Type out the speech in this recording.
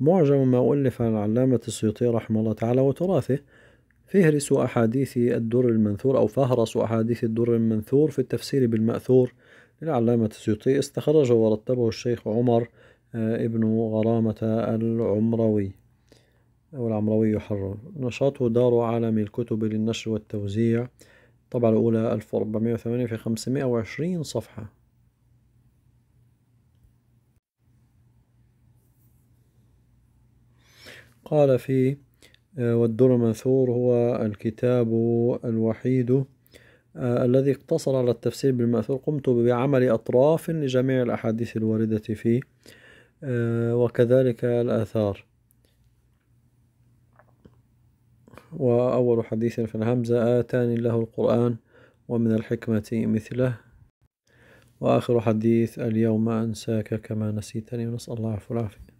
معجم ما ألف عن العلامة السيوطي رحمه الله تعالى وتراثه فهرس أحاديث الدر المنثور أو فهرس أحاديث الدر المنثور في التفسير بالمأثور للعلامة السيوطي استخرجه ورتبه الشيخ عمر آه، ابن غرامة العمروي أو العمروي يحرر نشاطه دار عالم الكتب للنشر والتوزيع الطبعة الأولى 1408 في 520 صفحة قال في آه، والدر المنثور هو الكتاب الوحيد آه، الذي اقتصر على التفسير بالمأثور قمت بعمل أطراف لجميع الأحاديث الواردة فيه آه، وكذلك الآثار وأول حديث في الهمزة آتاني له القرآن ومن الحكمة مثله وآخر حديث اليوم أنساك كما نسيتني ونسأل الله العفو والعافية